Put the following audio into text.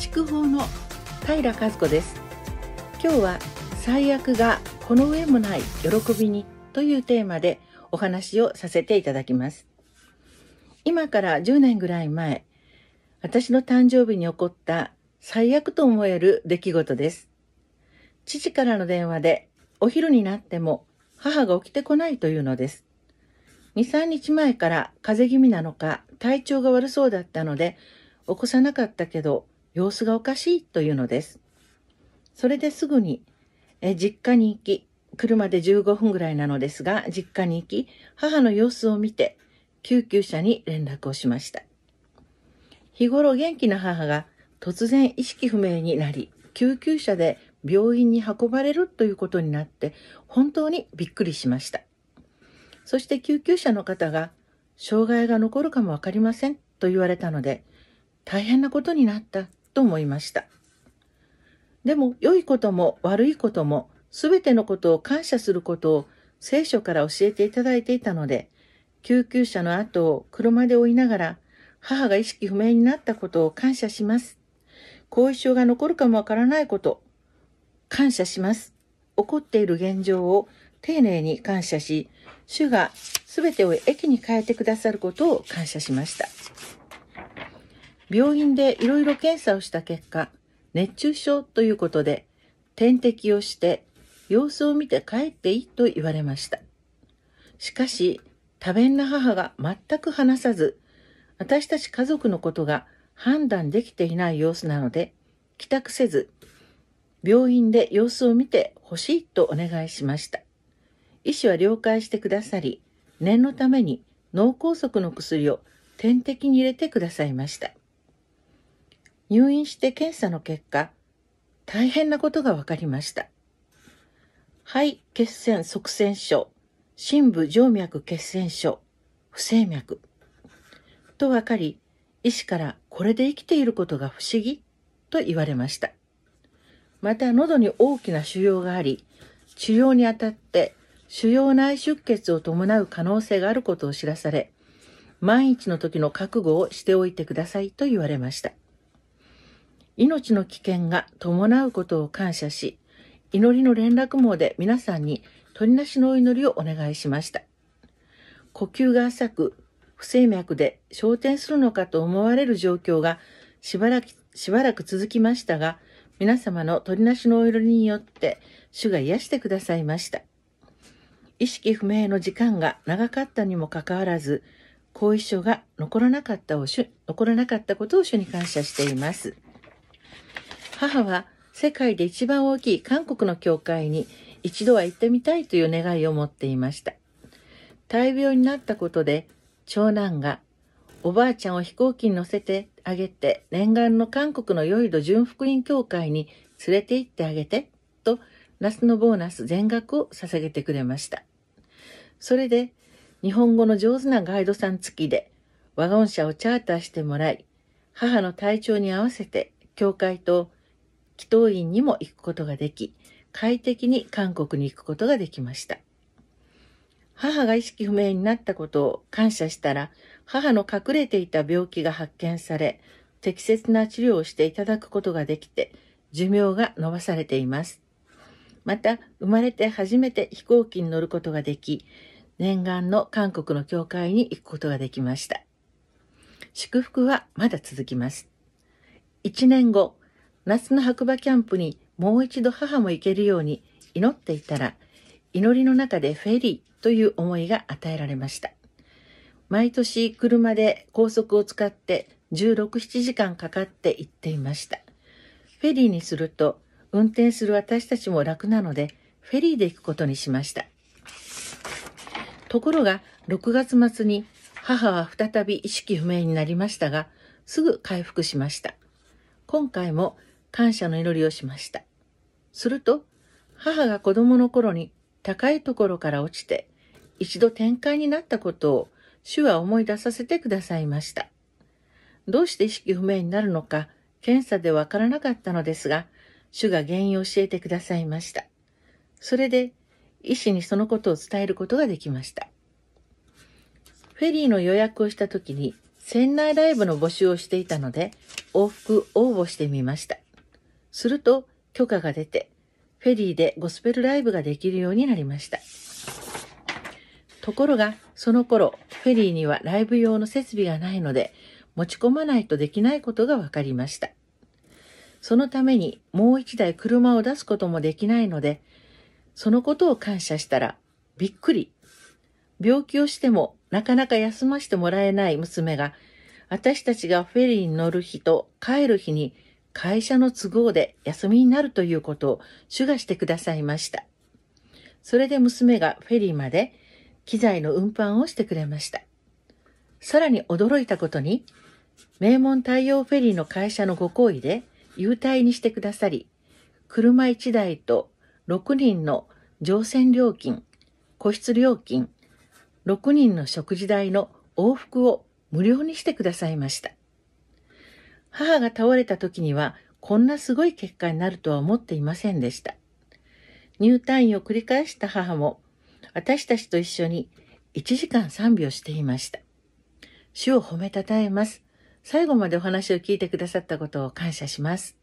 筑豊の平和子です今日は最悪がこの上もない喜びにというテーマでお話をさせていただきます今から10年ぐらい前私の誕生日に起こった最悪と思える出来事です父からの電話でお昼になっても母が起きてこないというのです23日前から風邪気味なのか体調が悪そうだったので起こさなかったけど様子がおかしいというのです。それですぐに、え実家に行き、車で15分ぐらいなのですが、実家に行き、母の様子を見て、救急車に連絡をしました。日頃元気な母が突然意識不明になり、救急車で病院に運ばれるということになって、本当にびっくりしました。そして救急車の方が、障害が残るかもわかりませんと言われたので、大変なことになったと思いました。でも、良いことも悪いことも、全てのことを感謝することを聖書から教えていただいていたので、救急車の後を車で追いながら、母が意識不明になったことを感謝します。後遺症が残るかもわからないこと、感謝します。起こっている現状を丁寧に感謝し、主が全てを駅に変えてくださることを感謝しました。病院でいろいろ検査をした結果、熱中症ということで、点滴をして様子を見て帰っていいと言われました。しかし、多弁な母が全く話さず、私たち家族のことが判断できていない様子なので、帰宅せず、病院で様子を見てほしいとお願いしました。医師は了解してくださり、念のために脳梗塞の薬を点滴に入れてくださいました。入院して検査の結果、大変なことが分かりました。肺血栓塞栓症、深部静脈血栓症、不整脈。と分かり、医師からこれで生きていることが不思議と言われました。また喉に大きな腫瘍があり、治療にあたって腫瘍内出血を伴う可能性があることを知らされ、万一の時の覚悟をしておいてくださいと言われました。命の危険が伴うことを感謝し、祈りの連絡網で皆さんに鳥なしのお祈りをお願いしました。呼吸が浅く、不整脈で昇天するのかと思われる状況がしばらく、しばらく続きましたが、皆様の鳥なしのお祈りによって、主が癒してくださいました。意識不明の時間が長かったにもかかわらず、後遺症が残らなかったを主、残らなかったことを主に感謝しています。母は世界で一番大きい韓国の教会に一度は行ってみたいという願いを持っていました。大病になったことで、長男がおばあちゃんを飛行機に乗せてあげて、念願の韓国のヨイド純福音教会に連れて行ってあげて、と、夏のボーナス全額を捧げてくれました。それで、日本語の上手なガイドさん付きで、ワゴン車をチャーターしてもらい、母の体調に合わせて、教会と祈祷院にも行くことができ、快適に韓国に行くことができました。母が意識不明になったことを感謝したら、母の隠れていた病気が発見され、適切な治療をしていただくことができて、寿命が延ばされています。また、生まれて初めて飛行機に乗ることができ、念願の韓国の教会に行くことができました。祝福はまだ続きます。1年後、夏の白馬キャンプにもう一度母も行けるように祈っていたら、祈りの中でフェリーという思いが与えられました。毎年車で高速を使って16、7時間かかって行っていました。フェリーにすると、運転する私たちも楽なので、フェリーで行くことにしました。ところが、6月末に母は再び意識不明になりましたが、すぐ回復しました。今回も感謝の祈りをしました。すると、母が子供の頃に高いところから落ちて、一度展開になったことを主は思い出させてくださいました。どうして意識不明になるのか、検査でわからなかったのですが、主が原因を教えてくださいました。それで、医師にそのことを伝えることができました。フェリーの予約をした時に、船内ライブの募集をしていたので、往復応募してみました。すると許可が出て、フェリーでゴスペルライブができるようになりました。ところが、その頃、フェリーにはライブ用の設備がないので、持ち込まないとできないことが分かりました。そのためにもう一台車を出すこともできないので、そのことを感謝したら、びっくり。病気をしてもなかなか休ませてもらえない娘が、私たちがフェリーに乗る日と帰る日に会社の都合で休みになるということを主がしてくださいました。それで娘がフェリーまで機材の運搬をしてくれました。さらに驚いたことに、名門太陽フェリーの会社のご好意で優待にしてくださり、車1台と6人の乗船料金、個室料金、6人の食事代の往復を無料にしてくださいました。母が倒れた時にはこんなすごい結果になるとは思っていませんでした。入退院を繰り返した母も私たちと一緒に1時間3秒していました。主を褒めたたえます。最後までお話を聞いてくださったことを感謝します。